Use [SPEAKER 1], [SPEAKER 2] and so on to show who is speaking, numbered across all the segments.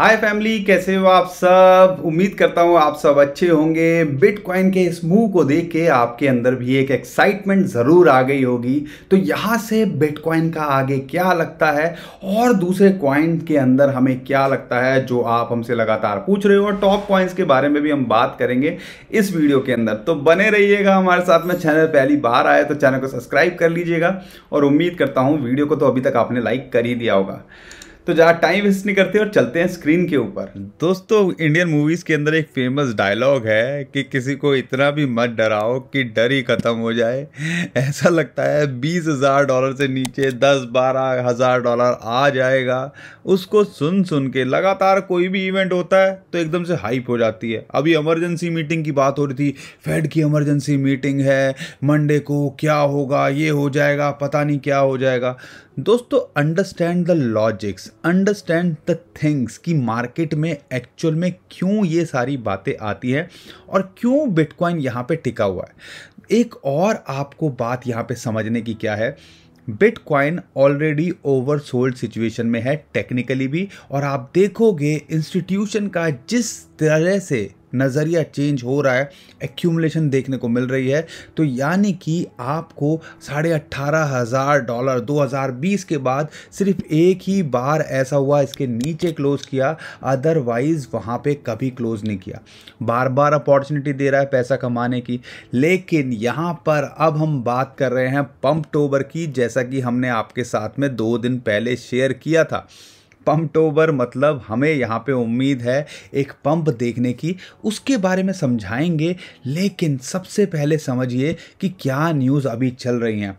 [SPEAKER 1] हाय family कैसे हो आप सब उम्मीद करता हूँ आप सब अच्छे होंगे बिटकॉइन के इस मूव को देख के आपके अंदर भी एक एक्साइटमेंट ज़रूर आ गई होगी तो यहाँ से बिटकॉइन का आगे क्या लगता है और दूसरे कॉइन के अंदर हमें क्या लगता है जो आप हमसे लगातार पूछ रहे हो और टॉप कॉइन्स के बारे में भी हम बात करेंगे इस वीडियो के अंदर तो बने रहिएगा हमारे साथ में चैनल पहली बार आए तो चैनल को सब्सक्राइब कर लीजिएगा और उम्मीद करता हूँ वीडियो को तो अभी तक आपने लाइक कर ही दिया होगा तो ज़्यादा टाइम वेस्ट नहीं करते और चलते हैं स्क्रीन के ऊपर दोस्तों इंडियन मूवीज़ के अंदर एक फेमस डायलॉग है कि किसी को इतना भी मत डराओ कि डर ही ख़त्म हो जाए ऐसा लगता है बीस हज़ार डॉलर से नीचे दस बारह हज़ार डॉलर आ जाएगा उसको सुन सुन के लगातार कोई भी इवेंट होता है तो एकदम से हाइप हो जाती है अभी इमरजेंसी मीटिंग की बात हो रही थी फेड की इमरजेंसी मीटिंग है मंडे को क्या होगा ये हो जाएगा पता नहीं क्या हो जाएगा दोस्तों understand the logics understand the things कि मार्केट में एक्चुअल में क्यों ये सारी बातें आती है और क्यों बिटकॉइन यहाँ पे टिका हुआ है एक और आपको बात यहाँ पे समझने की क्या है bitcoin already over sold situation में है टेक्निकली भी और आप देखोगे इंस्टीट्यूशन का जिस तरह से नज़रिया चेंज हो रहा है एक्यूमलेशन देखने को मिल रही है तो यानी कि आपको साढ़े अट्ठारह हज़ार डॉलर 2020 के बाद सिर्फ एक ही बार ऐसा हुआ इसके नीचे क्लोज़ किया अदरवाइज़ वहाँ पे कभी क्लोज़ नहीं किया बार बार अपॉर्चुनिटी दे रहा है पैसा कमाने की लेकिन यहाँ पर अब हम बात कर रहे हैं पम्प टोबर की जैसा कि हमने आपके साथ में दो दिन पहले शेयर किया था पम्पटोबर मतलब हमें यहाँ पे उम्मीद है एक पंप देखने की उसके बारे में समझाएंगे लेकिन सबसे पहले समझिए कि क्या न्यूज़ अभी चल रही हैं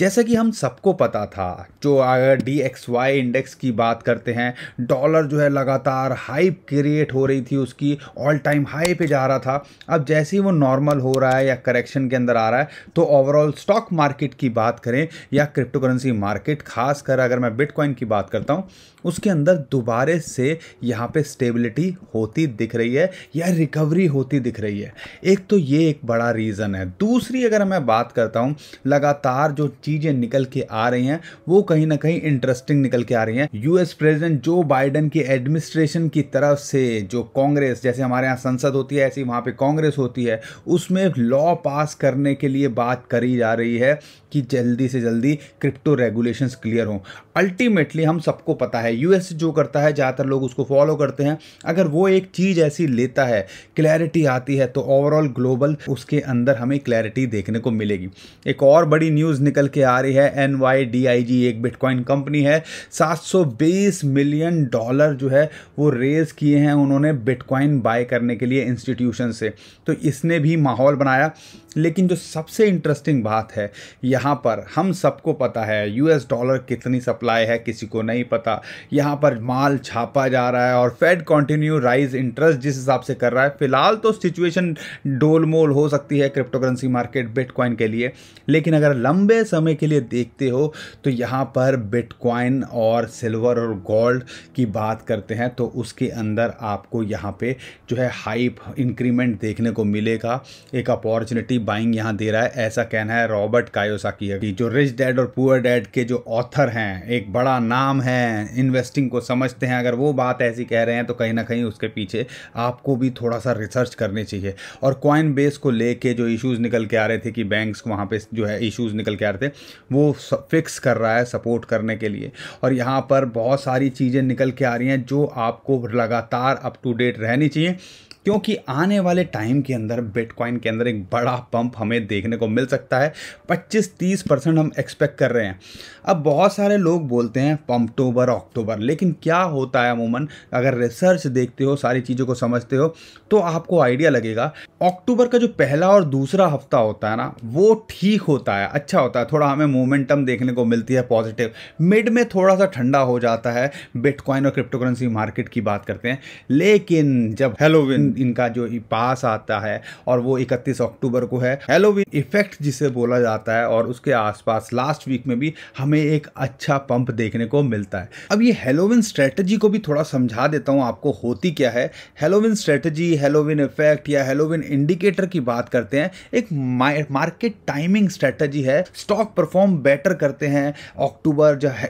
[SPEAKER 1] जैसे कि हम सबको पता था जो अगर डी एक्स वाई इंडेक्स की बात करते हैं डॉलर जो है लगातार हाइप क्रिएट हो रही थी उसकी ऑल टाइम हाई पे जा रहा था अब जैसे ही वो नॉर्मल हो रहा है या करेक्शन के अंदर आ रहा है तो ओवरऑल स्टॉक मार्केट की बात करें या क्रिप्टो करेंसी मार्केट खासकर अगर मैं बिटकॉइन की बात करता हूँ उसके अंदर दोबारे से यहाँ पर स्टेबिलिटी होती दिख रही है या रिकवरी होती दिख रही है एक तो ये एक बड़ा रीज़न है दूसरी अगर मैं बात करता हूँ लगातार जो चीज़ चीजें निकल के आ रही हैं वो कहीं ना कहीं इंटरेस्टिंग निकल के आ रही हैं यूएस प्रेसिडेंट जो बाइडन की एडमिनिस्ट्रेशन की तरफ से जो कांग्रेस जैसे हमारे यहाँ संसद होती है ऐसी वहां पर कांग्रेस होती है उसमें लॉ पास करने के लिए बात करी जा रही है कि जल्दी से जल्दी क्रिप्टो रेगुलेशन क्लियर हों अल्टीमेटली हम सबको पता है यूएस जो करता है ज़्यादातर लोग उसको फॉलो करते हैं अगर वो एक चीज़ ऐसी लेता है क्लैरिटी आती है तो ओवरऑल ग्लोबल उसके अंदर हमें क्लैरिटी देखने को मिलेगी एक और बड़ी न्यूज़ निकल के के आ रही है N Y D I G एक बिटकॉइन कंपनी है 720 मिलियन डॉलर जो है वो रेज किए हैं उन्होंने बिटकॉइन बाय करने के लिए इंस्टीट्यूशन से तो इसने भी माहौल बनाया लेकिन जो सबसे इंटरेस्टिंग बात है यहाँ पर हम सबको पता है यूएस डॉलर कितनी सप्लाई है किसी को नहीं पता यहाँ पर माल छापा जा रहा है और फेड कंटिन्यू राइज इंटरेस्ट जिस हिसाब से कर रहा है फिलहाल तो सिचुएशन डोलमोल हो सकती है क्रिप्टोकरेंसी मार्केट बिटकॉइन के लिए लेकिन अगर लंबे समय समय के लिए देखते हो तो यहाँ पर बिटकॉइन और सिल्वर और गोल्ड की बात करते हैं तो उसके अंदर आपको यहाँ पे जो है हाइप इंक्रीमेंट देखने को मिलेगा एक अपॉर्चुनिटी बाइंग यहाँ दे रहा है ऐसा कहना है रॉबर्ट कायोसा की जो रिच डैड और पुअर डैड के जो ऑथर हैं एक बड़ा नाम है इन्वेस्टिंग को समझते हैं अगर वो बात ऐसी कह रहे हैं तो कहीं ना कहीं उसके पीछे आपको भी थोड़ा सा रिसर्च करनी चाहिए और कॉइन बेस को लेके जो इश्यूज निकल के आ रहे थे कि बैंक्स वहाँ पे जो है इश्यूज निकल के आ रहे थे वो फिक्स कर रहा है सपोर्ट करने के लिए और यहाँ पर बहुत सारी चीज़ें निकल के आ रही हैं जो आपको लगातार अप टू डेट रहनी चाहिए क्योंकि आने वाले टाइम के अंदर बिटकॉइन के अंदर एक बड़ा पंप हमें देखने को मिल सकता है 25-30 परसेंट हम एक्सपेक्ट कर रहे हैं अब बहुत सारे लोग बोलते हैं पंपटोबर अक्टूबर लेकिन क्या होता है अमूमन अगर रिसर्च देखते हो सारी चीज़ों को समझते हो तो आपको आइडिया लगेगा अक्टूबर का जो पहला और दूसरा हफ्ता होता है ना वो ठीक होता है अच्छा होता है थोड़ा थोड़ा हमें मोमेंटम देखने को मिलती है पॉजिटिव मिड में थोड़ा सा ठंडा हो जाता है बिटकॉइन और क्रिप्टो करेंसी मार्केट की बात करते हैं लेकिन जब हेलोविन इनका जो पास आता है और वो 31 अक्टूबर को है हेलोविन इफेक्ट जिसे बोला जाता है और उसके आसपास लास्ट वीक में भी हमें एक अच्छा पंप देखने को मिलता है अब ये हेलोविन स्ट्रेटजी को भी थोड़ा समझा देता हूँ आपको होती क्या है हेलोविन स्ट्रेटजी हेलोविन इफेक्ट या हेलोविन इंडिकेटर की बात करते हैं एक मार्केट टाइमिंग स्ट्रेटजी है स्टॉक लोग परफॉर्म बेटर करते हैं अक्टूबर जो है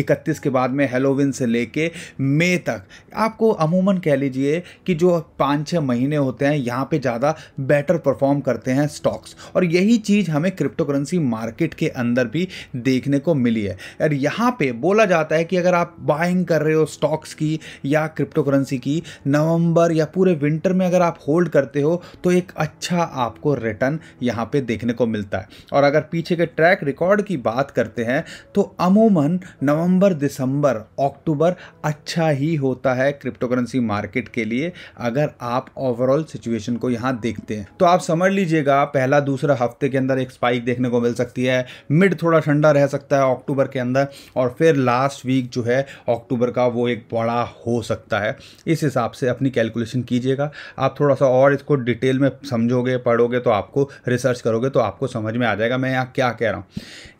[SPEAKER 1] इकतीस के बाद में हेलोविन से लेके मई तक आपको अमूमन कह लीजिए कि जो पाँच छः महीने होते हैं यहाँ पे ज़्यादा बेटर परफॉर्म करते हैं स्टॉक्स और यही चीज़ हमें क्रिप्टो करेंसी मार्केट के अंदर भी देखने को मिली है और यहाँ पे बोला जाता है कि अगर आप बाइंग कर रहे हो स्टॉक्स की या क्रिप्टो करेंसी की नवंबर या पूरे विंटर में अगर आप होल्ड करते हो तो एक अच्छा आपको रिटर्न यहाँ पे देखने को मिलता है और अगर पीछे के ट्रैक ट्रैक रिकॉर्ड की बात करते हैं तो अमूमन नवंबर दिसंबर अक्टूबर अच्छा ही होता है क्रिप्टो करेंसी मार्केट के लिए अगर आप ओवरऑल सिचुएशन को यहाँ देखते हैं तो आप समझ लीजिएगा पहला दूसरा हफ्ते के अंदर एक स्पाइक देखने को मिल सकती है मिड थोड़ा ठंडा रह सकता है अक्टूबर के अंदर और फिर लास्ट वीक जो है अक्टूबर का वो एक बड़ा हो सकता है इस हिसाब से अपनी कैलकुलेशन कीजिएगा आप थोड़ा सा और इसको डिटेल में समझोगे पढ़ोगे तो आपको रिसर्च करोगे तो आपको समझ में आ जाएगा मैं यहाँ क्या कह रहा हूँ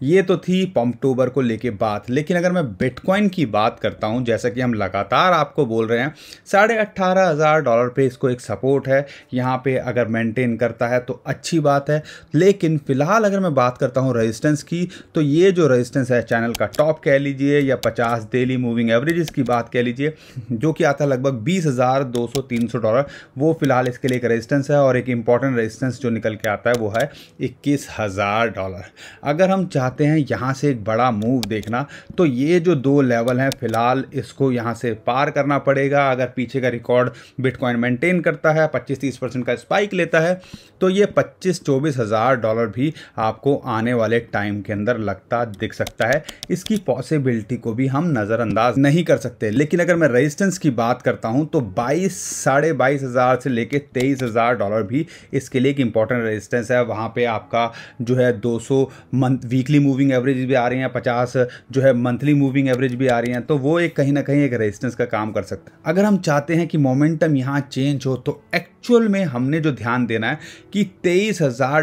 [SPEAKER 1] ये तो थी पम्पटूबर को लेके बात लेकिन अगर मैं बिटकॉइन की बात करता हूँ जैसा कि हम लगातार आपको बोल रहे हैं साढ़े अट्ठारह हज़ार डॉलर पे इसको एक सपोर्ट है यहाँ पे अगर मेंटेन करता है तो अच्छी बात है लेकिन फ़िलहाल अगर मैं बात करता हूँ रजिस्टेंस की तो ये जो रजिस्टेंस है चैनल का टॉप कह लीजिए या पचास डेली मूविंग एवरेज की बात कह लीजिए जो कि आता है लगभग बीस हज़ार दो सौ तीन सौ डॉलर वो फ़िलहाल इसके लिए एक रजिस्टेंस है और एक इंपॉर्टेंट रजिस्टेंस जो निकल के आता है वो है इक्कीस हज़ार डॉलर अगर अगर हम चाहते हैं यहाँ से एक बड़ा मूव देखना तो ये जो दो लेवल हैं फिलहाल इसको यहाँ से पार करना पड़ेगा अगर पीछे का रिकॉर्ड बिटकॉइन मेंटेन करता है 25 तीस परसेंट का स्पाइक लेता है तो ये 25 चौबीस हज़ार डॉलर भी आपको आने वाले टाइम के अंदर लगता दिख सकता है इसकी पॉसिबिलिटी को भी हम नज़रअंदाज नहीं कर सकते लेकिन अगर मैं रजिस्टेंस की बात करता हूँ तो बाईस साढ़े बाईस हज़ार से लेकर तेईस हज़ार डॉलर भी इसके लिए एक इंपॉर्टेंट रजिस्टेंस है वहाँ पर आपका जो है दो मंथ वीकली मूविंग एवरेज भी आ रही हैं पचास जो है मंथली मूविंग एवरेज भी आ रही हैं तो वो एक कहीं ना कहीं एक रेजिस्टेंस का काम कर सकता है अगर हम चाहते हैं कि मोमेंटम यहाँ चेंज हो तो एक्चुअल में हमने जो ध्यान देना है कि तेईस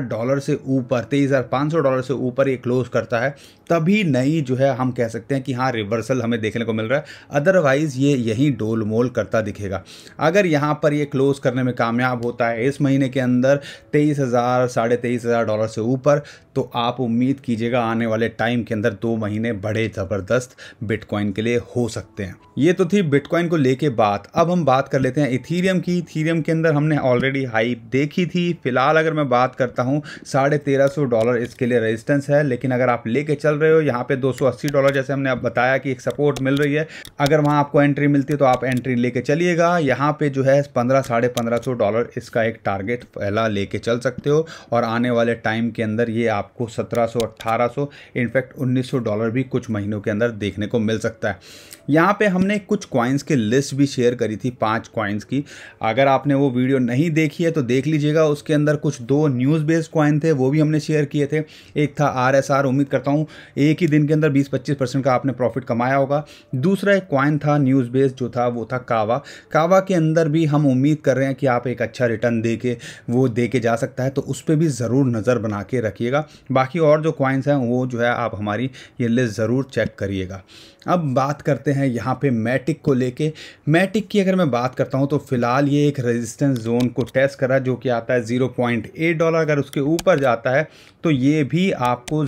[SPEAKER 1] डॉलर से ऊपर तेईस डॉलर से ऊपर ये क्लोज करता है तभी नहीं जो है हम कह सकते हैं कि हाँ रिवर्सल हमें देखने को मिल रहा है अदरवाइज़ ये यहीं डोल मोल करता दिखेगा अगर यहाँ पर ये क्लोज़ करने में कामयाब होता है इस महीने के अंदर तेईस हज़ार साढ़े तेईस हज़ार डॉलर से ऊपर तो आप उम्मीद कीजिएगा आने वाले टाइम के अंदर दो महीने बड़े ज़बरदस्त बिटकॉइन के लिए हो सकते हैं ये तो थी बिटकॉइन को लेके बात अब हम बात कर लेते हैं इथीरियम की इथीरियम के अंदर हमने ऑलरेडी हाइप देखी थी फिलहाल अगर मैं बात करता हूँ साढ़े तेरह सौ डॉलर इसके लिए रजिस्टेंस है लेकिन अगर आप लेके चल चल रहे हो यहाँ पे 280 डॉलर जैसे हमने अब बताया कि एक सपोर्ट मिल रही है अगर वहाँ आपको एंट्री मिलती है तो आप एंट्री लेके चलिएगा यहाँ पे जो है पंद्रह साढ़े पंद्रह सौ डॉलर इसका एक टारगेट पहला लेके चल सकते हो और आने वाले टाइम के अंदर ये आपको सत्रह सौ अट्ठारह इनफैक्ट उन्नीस डॉलर भी कुछ महीनों के अंदर देखने को मिल सकता है यहाँ पे हमने कुछ कॉइन्स की लिस्ट भी शेयर करी थी पांच कॉइन्स की अगर आपने वो वीडियो नहीं देखी है तो देख लीजिएगा उसके अंदर कुछ दो न्यूज़ बेस्ड कॉइन थे वो भी हमने शेयर किए थे एक था आर आर उम्मीद करता हूँ एक ही दिन के अंदर बीस पच्चीस परसेंट का आपने प्रॉफिट कमाया होगा दूसरा एक कॉइन था न्यूज़ बेस जो था वो था कावा कावा के अंदर भी हम उम्मीद कर रहे हैं कि आप एक अच्छा रिटर्न दे के वो दे के जा सकता है तो उस पर भी ज़रूर नज़र बना के रखिएगा बाकी और जो कॉइन्स हैं वो जो है आप हमारी ये लिस्ट ज़रूर चेक करिएगा अब बात करते हैं यहाँ पे मैटिक को लेके मैटिक की अगर मैं बात करता हूँ तो फ़िलहाल ये एक रेजिस्टेंस जोन को टेस्ट करा जो कि आता है 0.8 डॉलर अगर उसके ऊपर जाता है तो ये भी आपको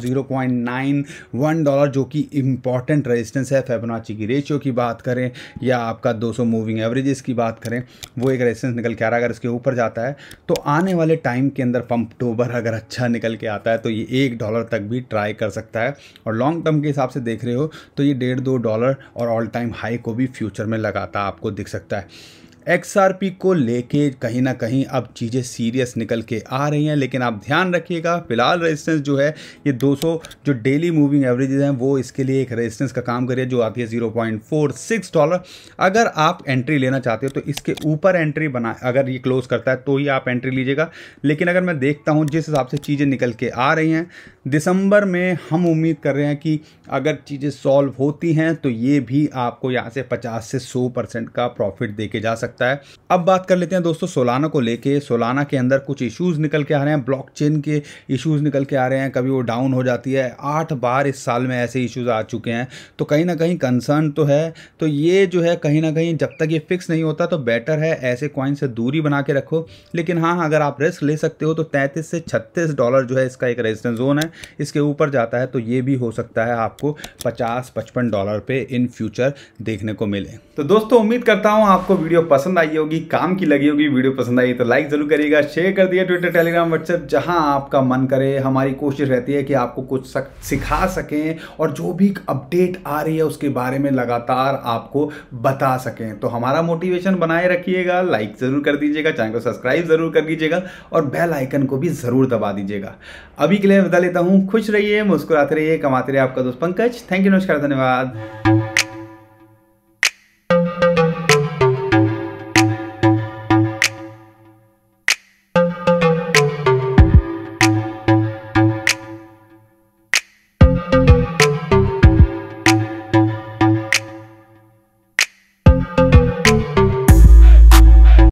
[SPEAKER 1] वन डॉलर जो कि इंपॉर्टेंट रेजिस्टेंस है फेबोनाची की रेशियो की बात करें या आपका 200 मूविंग एवरेजेस की बात करें वो एक रेजिस्टेंस निकल के आ रहा है अगर इसके ऊपर जाता है तो आने वाले टाइम के अंदर पंपटोबर अगर अच्छा निकल के आता है तो ये एक डॉलर तक भी ट्राई कर सकता है और लॉन्ग टर्म के हिसाब से देख रहे हो तो ये डेढ़ दो डॉलर और ऑल टाइम हाई को भी फ्यूचर में लगाता आपको दिख सकता है एक्सआरपी को लेके कहीं ना कहीं अब चीज़ें सीरियस निकल के आ रही हैं लेकिन आप ध्यान रखिएगा फिलहाल रेजिस्टेंस जो है ये 200 जो डेली मूविंग एवरेजेज हैं वो इसके लिए एक रेजिस्टेंस का काम करिए जो आती है 0.46 डॉलर अगर आप एंट्री लेना चाहते हो तो इसके ऊपर एंट्री बना अगर ये क्लोज करता है तो ही आप एंट्री लीजिएगा लेकिन अगर मैं देखता हूँ जिस हिसाब से चीज़ें निकल के आ रही हैं दिसंबर में हम उम्मीद कर रहे हैं कि अगर चीज़ें सॉल्व होती हैं तो ये भी आपको यहाँ से पचास से सौ परसेंट का प्रॉफिट दे के जा सकता सकता है अब बात कर लेते हैं दोस्तों सोलाना को लेके सोलाना के अंदर कुछ इश्यूज़ निकल के आ रहे हैं ब्लॉकचेन के इश्यूज़ निकल के आ रहे हैं कभी वो डाउन हो जाती है आठ बार इस साल में ऐसे इश्यूज़ आ चुके हैं तो कहीं ना कहीं कंसर्न तो है तो ये जो है कहीं ना कहीं जब तक ये फिक्स नहीं होता तो बेटर है ऐसे कॉइन से दूरी बना के रखो लेकिन हाँ अगर आप रिस्क ले सकते हो तो तैंतीस से छत्तीस डॉलर जो है इसका एक रेजिस्टेंस जोन है इसके ऊपर जाता है तो ये भी हो सकता है आपको पचास पचपन डॉलर पे इन फ्यूचर देखने को मिले तो दोस्तों उम्मीद करता हूँ आपको वीडियो पसंद पसंद आई होगी काम की लगी होगी वीडियो पसंद आई तो लाइक जरूर करिएगा शेयर कर दिया ट्विटर टेलीग्राम व्हाट्सएप जहां आपका मन करे हमारी कोशिश रहती है कि आपको कुछ सक, सिखा सकें और जो भी अपडेट आ रही है उसके बारे में लगातार आपको बता सकें तो हमारा मोटिवेशन बनाए रखिएगा लाइक ज़रूर कर दीजिएगा चैनल को सब्सक्राइब ज़रूर कर दीजिएगा और बेल आइकन को भी ज़रूर दबा दीजिएगा अभी के लिए बता लेता हूँ खुश रहिए मुस्कुराते रहिए कमाते रहिए आपका दोस्त पंकज थैंक यू नमस्कार धन्यवाद